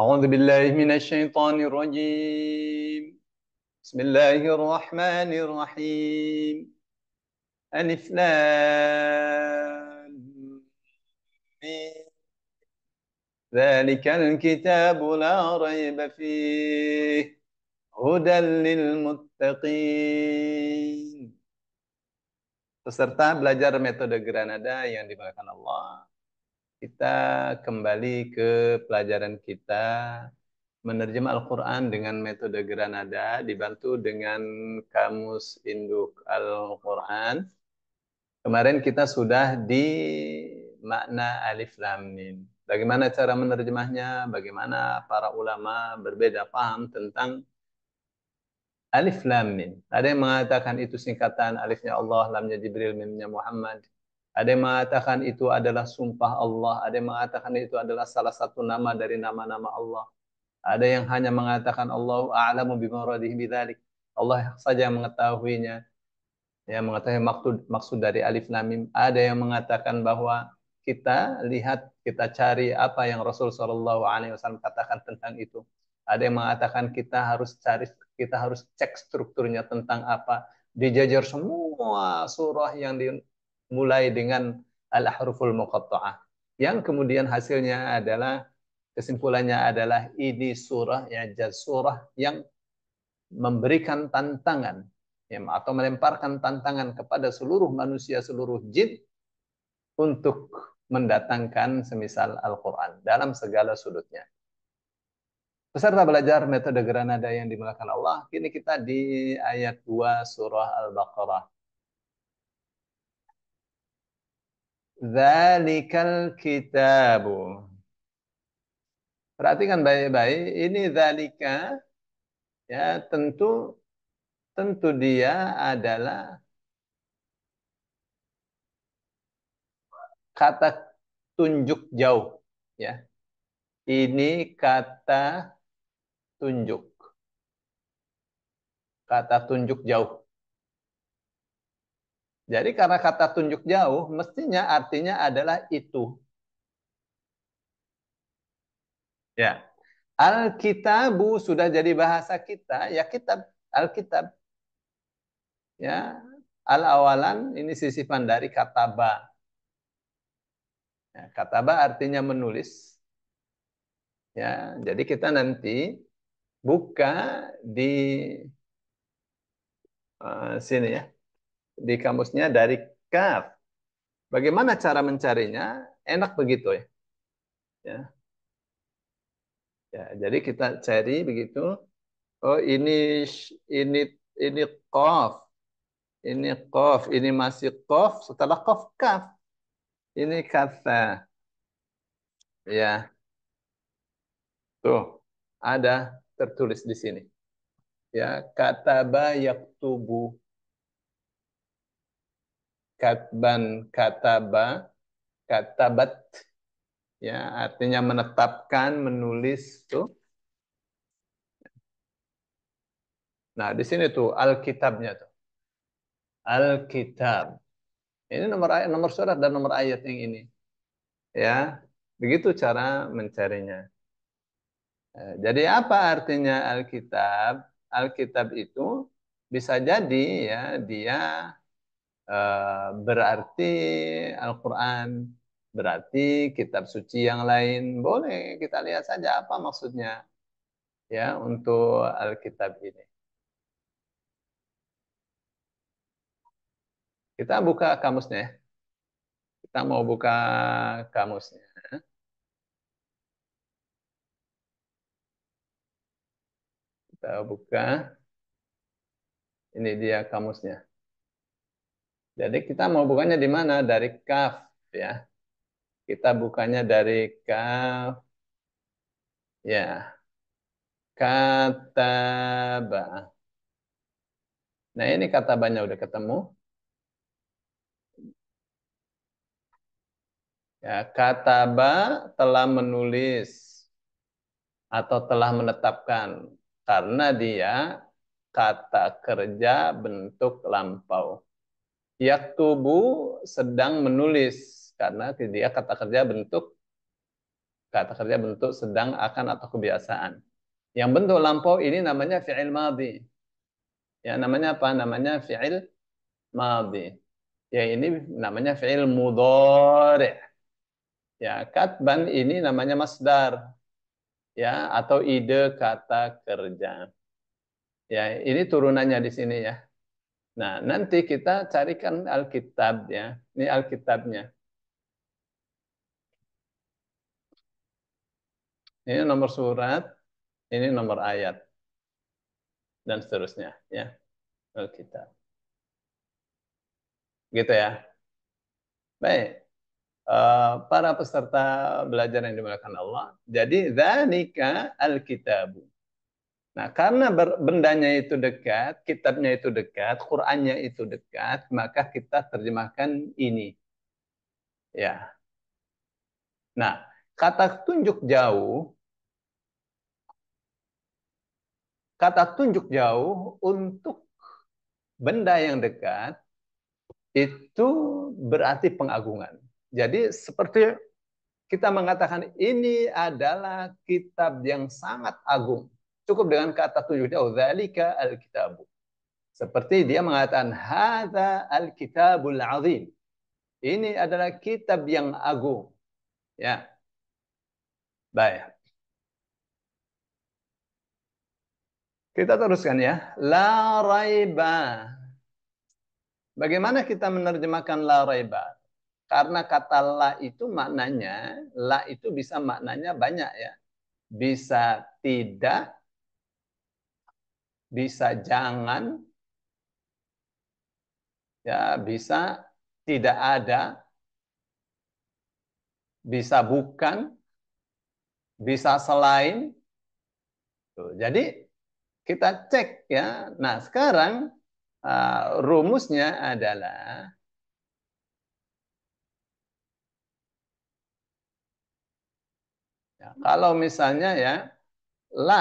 أعوذ بالله من الشيطان الرجيم بسم الله الرحمن الرحيم ألف لام ذلك الكتاب لا ريب فيه هدى للمتقين Peserta belajar metode Granada yang dimuliakan Allah. kita kembali ke pelajaran kita menerjemah Al-Quran dengan metode Granada dibantu dengan Kamus Induk Al-Quran. Kemarin kita sudah di makna alif lam mim. Bagaimana cara menerjemahnya? Bagaimana para ulama berbeda paham tentang alif lam mim? Ada yang mengatakan itu singkatan alifnya Allah, lamnya Jibril, mimnya Muhammad. Ada yang mengatakan itu adalah sumpah Allah. Ada yang mengatakan itu adalah salah satu nama dari nama-nama Allah. Ada yang hanya mengatakan Allah a'lamu bimuradihi bidhalik. Allah saja yang mengetahuinya. Yang mengetahui maksud maksud dari alif namim. Ada yang mengatakan bahwa kita lihat, kita cari apa yang Rasul saw. alaihi wasallam katakan tentang itu. Ada yang mengatakan kita harus cari, kita harus cek strukturnya tentang apa. Dijajar semua surah yang di, mulai dengan al-ahruful muqatta'ah. Yang kemudian hasilnya adalah kesimpulannya adalah ini surah jaz surah yang memberikan tantangan ya, atau melemparkan tantangan kepada seluruh manusia seluruh jin untuk mendatangkan semisal Al-Quran dalam segala sudutnya. Peserta belajar metode Granada yang dimulakan Allah, kini kita di ayat 2 surah Al-Baqarah. Zalikal kitabu. Perhatikan baik-baik, ini zalika ya tentu tentu dia adalah kata tunjuk jauh ya. Ini kata tunjuk. Kata tunjuk jauh. Jadi karena kata tunjuk jauh, mestinya artinya adalah itu. Ya. Alkitabu sudah jadi bahasa kita, ya kitab, Alkitab. Ya, al-awalan ini sisipan dari kataba. Ya, kataba artinya menulis. Ya, jadi kita nanti buka di uh, sini ya di kamusnya dari kaf. Bagaimana cara mencarinya? Enak begitu ya. Ya. Ya, jadi kita cari begitu. Oh, ini ini ini kaf, Ini kaf, ini masih kaf setelah kaf kaf. Ini kata. Ya. Tuh, ada tertulis di sini. Ya, kata bayak tubuh katban kataba katabat ya artinya menetapkan menulis tuh nah di sini tuh alkitabnya tuh alkitab ini nomor ayat nomor surat dan nomor ayat yang ini ya begitu cara mencarinya ya, jadi apa artinya alkitab alkitab itu bisa jadi ya dia Eh, berarti Al-Quran, berarti kitab suci yang lain. Boleh kita lihat saja apa maksudnya ya untuk Alkitab ini. Kita buka kamusnya ya. Kita mau buka kamusnya. Kita buka. Ini dia kamusnya. Jadi kita mau bukanya di mana? Dari kaf ya. Kita bukanya dari kaf. Ya. Kataba. Nah, ini katabanya udah ketemu. Ya, kataba telah menulis atau telah menetapkan karena dia kata kerja bentuk lampau tubuh sedang menulis karena dia kata kerja bentuk kata kerja bentuk sedang akan atau kebiasaan. Yang bentuk lampau ini namanya fi'il madhi. Ya namanya apa? Namanya fi'il madhi. Ya ini namanya fi'il mudhari'. Ya katban ini namanya masdar. Ya atau ide kata kerja. Ya ini turunannya di sini ya. Nah, nanti kita carikan Alkitab ya. Ini Alkitabnya. Ini nomor surat, ini nomor ayat dan seterusnya ya. Alkitab. Gitu ya. Baik. Eh, para peserta belajar yang dimuliakan Allah. Jadi, zanika alkitabu. Nah, karena bendanya itu dekat, kitabnya itu dekat, Qur'annya itu dekat, maka kita terjemahkan ini. Ya. Nah, kata tunjuk jauh kata tunjuk jauh untuk benda yang dekat itu berarti pengagungan. Jadi seperti kita mengatakan ini adalah kitab yang sangat agung Cukup dengan kata tunjuknya dzalika alkitabu. Seperti dia mengatakan hadza alkitabul azim. Ini adalah kitab yang agung. Ya. Baik. Kita teruskan ya. La raiba. Bagaimana kita menerjemahkan la raiba? Karena kata la itu maknanya, la itu bisa maknanya banyak ya. Bisa tidak, bisa jangan, ya bisa tidak ada, bisa bukan, bisa selain. jadi kita cek ya. Nah sekarang uh, rumusnya adalah Ya, kalau misalnya ya la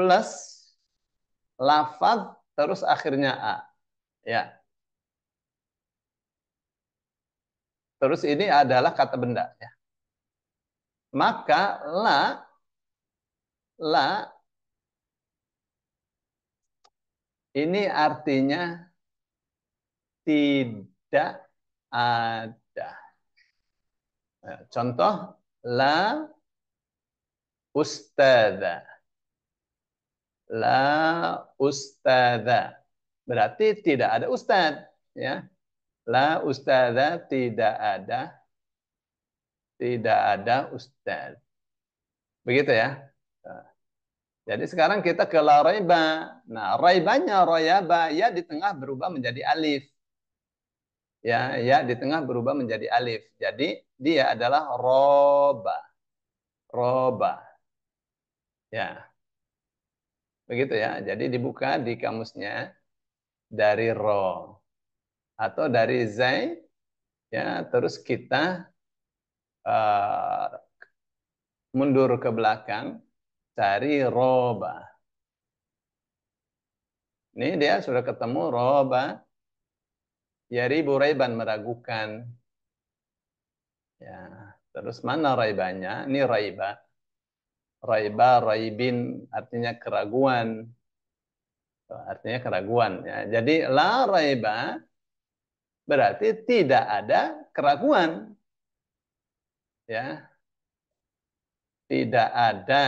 plus lafaz terus akhirnya a. Ya. Terus ini adalah kata benda ya. Maka la la ini artinya tidak ada. Nah, contoh la ustadzah la ustada Berarti tidak ada ustad, ya. La ustada tidak ada tidak ada ustad. Begitu ya. Nah. Jadi sekarang kita ke la raiba. Nah, raibanya royaba ya di tengah berubah menjadi alif. Ya, ya di tengah berubah menjadi alif. Jadi dia adalah roba. Roba. Ya. Begitu ya. Jadi dibuka di kamusnya dari ro atau dari zai ya terus kita uh, mundur ke belakang cari roba. Ini dia sudah ketemu roba. Yari Raiban meragukan. Ya, terus mana raibannya? Ini raiba raiba raibin artinya keraguan artinya keraguan ya jadi la raiba berarti tidak ada keraguan ya tidak ada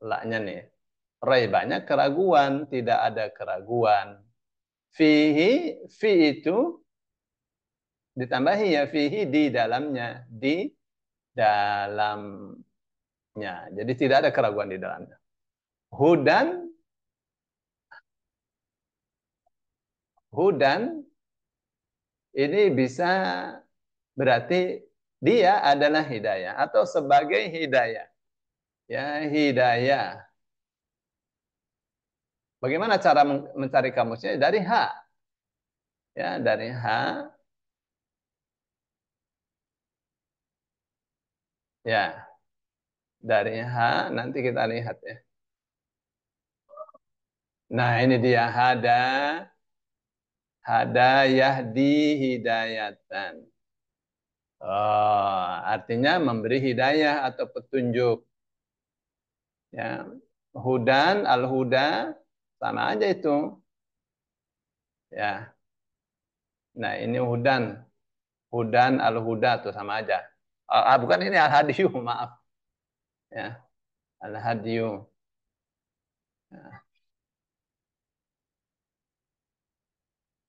laknya nih raibanya keraguan tidak ada keraguan fihi fi itu ditambahi ya fihi di dalamnya di dalam Ya, jadi tidak ada keraguan di dalamnya. Hudan Hudan ini bisa berarti dia adalah hidayah atau sebagai hidayah. Ya, hidayah. Bagaimana cara mencari kamusnya? Dari H. Ya, dari H. Ya dari H nanti kita lihat ya. Nah ini dia hada hada yahdi hidayatan. Oh, artinya memberi hidayah atau petunjuk. Ya, hudan al huda sama aja itu. Ya. Nah ini hudan, hudan al huda tuh sama aja. Ah, ah bukan ini al hadiyu maaf ya al hadiyu ya.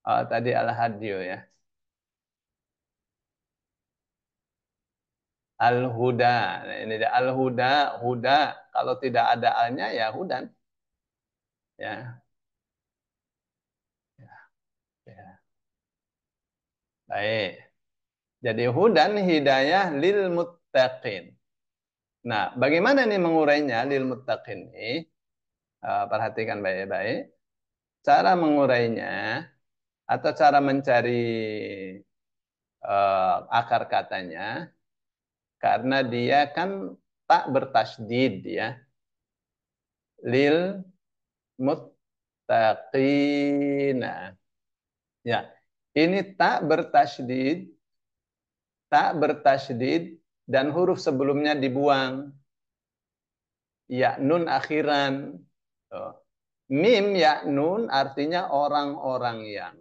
Oh, tadi al hadiyu ya al huda nah, ini dia al huda huda kalau tidak ada alnya ya hudan ya, ya. ya. Baik. Jadi hudan hidayah lil muttaqin. Nah, bagaimana nih mengurainya lil muttaqin ini? Eh, perhatikan baik-baik. Cara mengurainya atau cara mencari uh, akar katanya karena dia kan tak bertasdid ya. Lil muttaqina. Ya, ini tak bertasdid tak bertasdid dan huruf sebelumnya dibuang. Ya nun akhiran. Oh. Mim ya nun artinya orang-orang yang.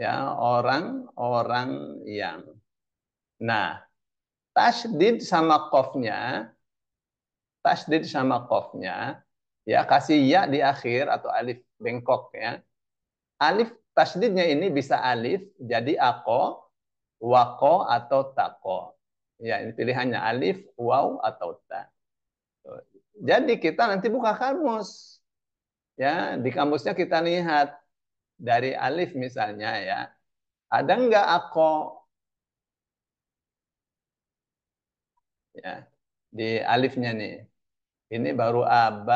Ya, orang-orang yang. Nah, tasdid sama kofnya, tasdid sama kofnya, ya kasih ya di akhir atau alif bengkok ya. Alif tasdidnya ini bisa alif jadi ako, wako atau tako. Ya, ini pilihannya alif, waw, atau ta. Jadi kita nanti buka kamus. Ya, di kamusnya kita lihat dari alif misalnya ya. Ada enggak ako? Ya, di alifnya nih. Ini baru aba,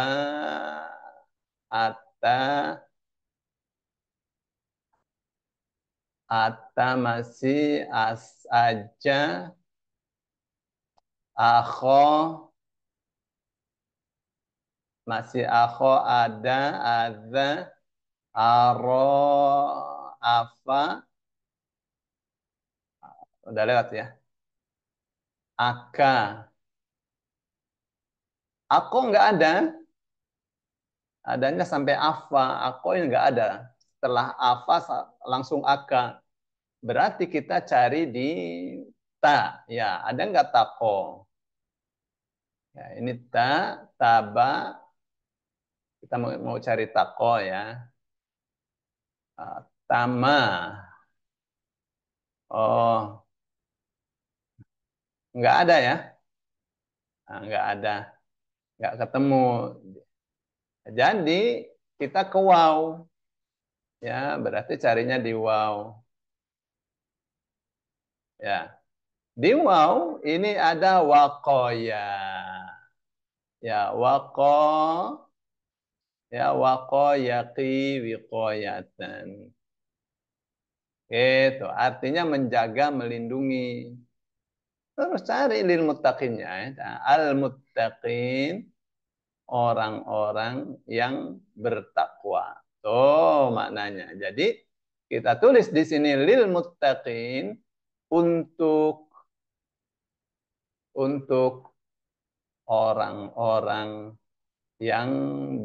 ata, ata masih as aja, akho masih akho ada ada aro apa udah lewat ya aka aku nggak ada adanya sampai apa aku ini nggak ada setelah apa langsung aka berarti kita cari di ta ya ada nggak tako Ya, ini ta, taba. Kita mau, mau cari tako ya. Uh, tama. Oh, Enggak ada ya. Nah, nggak ada. Enggak ketemu. Jadi kita ke wow. Ya, berarti carinya di wow. Ya. Di wow ini ada wakoya ya waqa ya waqa yaqi wiqayatan itu artinya menjaga melindungi terus cari lil muttaqinnya ya. al muttaqin orang-orang yang bertakwa tuh maknanya jadi kita tulis di sini lil muttaqin untuk untuk orang-orang yang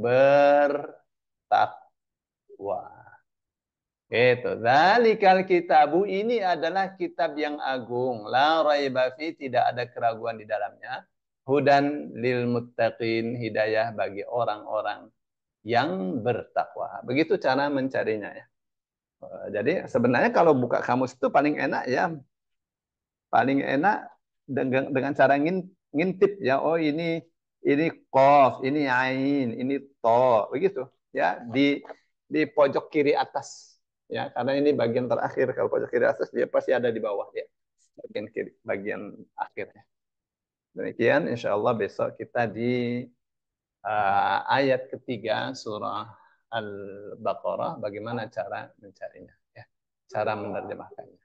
bertakwa. Itu. Zalikal kitabu ini adalah kitab yang agung. La raiba fi tidak ada keraguan di dalamnya. Hudan lil muttaqin hidayah bagi orang-orang yang bertakwa. Begitu cara mencarinya ya. Eh, jadi sebenarnya kalau buka kamus itu paling enak ya paling enak dengan dengan cara ngintip ngintip ya oh ini ini kof ini ain ini to begitu ya di di pojok kiri atas ya karena ini bagian terakhir kalau pojok kiri atas dia pasti ada di bawah ya bagian kiri bagian akhirnya demikian insya Allah besok kita di uh, ayat ketiga surah Al-Baqarah bagaimana cara mencarinya ya cara menerjemahkannya